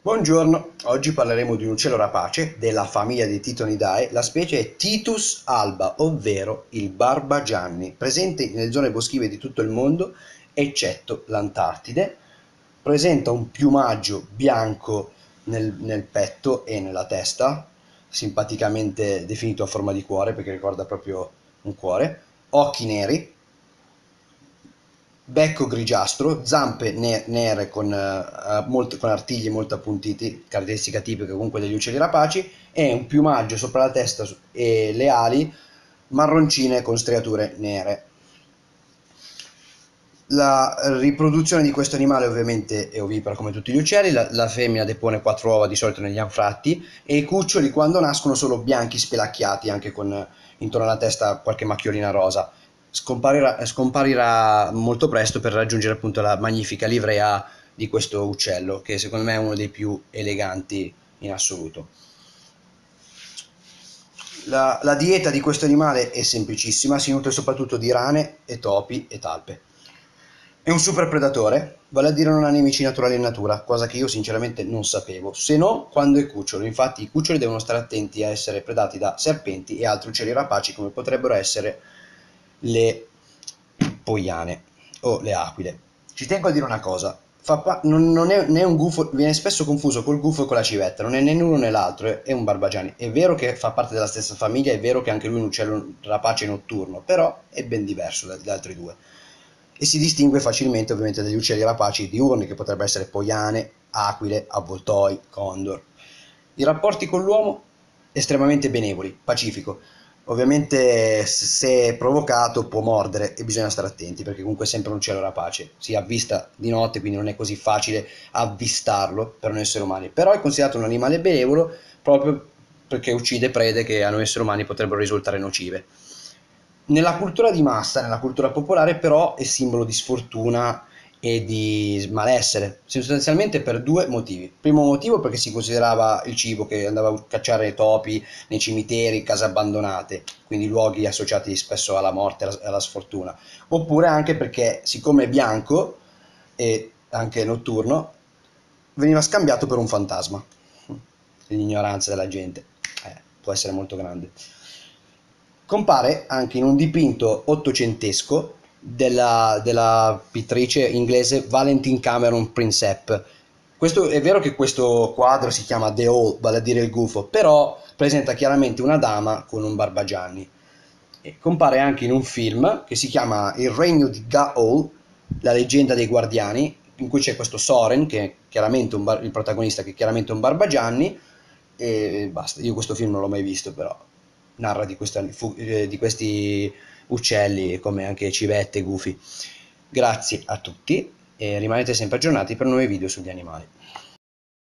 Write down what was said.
Buongiorno, oggi parleremo di un uccello rapace della famiglia dei Titonidae, la specie è Titus alba, ovvero il barbagianni, presente nelle zone boschive di tutto il mondo eccetto l'Antartide, presenta un piumaggio bianco nel, nel petto e nella testa, simpaticamente definito a forma di cuore perché ricorda proprio un cuore, occhi neri, becco grigiastro, zampe nere con, uh, molto, con artigli molto appuntiti, caratteristica tipica comunque degli uccelli rapaci, e un piumaggio sopra la testa e le ali marroncine con striature nere. La riproduzione di questo animale ovviamente è ovipara come tutti gli uccelli, la, la femmina depone quattro uova di solito negli anfratti e i cuccioli quando nascono sono bianchi spelacchiati anche con intorno alla testa qualche macchiolina rosa scomparirà, scomparirà molto presto per raggiungere appunto la magnifica livrea di questo uccello, che secondo me è uno dei più eleganti in assoluto. La, la, dieta di questo animale è semplicissima, si nutre soprattutto di rane e topi e talpe. È un super predatore, vale a dire non ha nemici naturali in natura, cosa che io sinceramente non sapevo, se non quando è cucciolo. Infatti i cuccioli devono stare attenti a essere predati da serpenti e altri uccelli rapaci come potrebbero essere le poiane o le aquile. Ci tengo a dire una cosa, pa- non, non, è né un gufo, viene spesso confuso col gufo e con la civetta, non è né l'uno né l'altro, è un barbagiani. È vero che fa parte della stessa famiglia, è vero che anche lui è un uccello rapace notturno, però è ben diverso dagli altri due. E si distingue facilmente ovviamente dagli uccelli rapaci diurni, che potrebbero essere poiane, aquile, avvoltoi, condor. I rapporti con l'uomo estremamente benevoli, pacifico. Ovviamente se provocato può mordere e bisogna stare attenti perché comunque è sempre un cielo rapace, si avvista di notte quindi non è così facile avvistarlo per un essere umano però è considerato un animale benevolo proprio perché uccide prede che a noi esseri umani potrebbero risultare nocive. Nella cultura di massa, nella cultura popolare però è simbolo di sfortuna e di malessere, sostanzialmente per due motivi. Primo motivo perché si considerava il cibo che andava a cacciare topi nei cimiteri, case abbandonate, quindi luoghi associati spesso alla morte, alla, alla sfortuna, oppure anche perché siccome è bianco e anche notturno, veniva scambiato per un fantasma. L'ignoranza della gente eh, può essere molto grande. Compare anche in un dipinto ottocentesco della, della pittrice inglese Valentine Cameron Princep. Questo, è vero che questo quadro si chiama The Hole, vale a dire il gufo, però presenta chiaramente una dama con un barbagianni. E compare anche in un film che si chiama Il regno di Da la leggenda dei guardiani, in cui c'è questo Soren, che è chiaramente bar- il protagonista, che è chiaramente un barbagianni, e basta, io questo film non l'ho mai visto però narra di, questa, eh, di questi uccelli come anche civette, gufi. Grazie a tutti e rimanete sempre aggiornati per nuovi video sugli animali.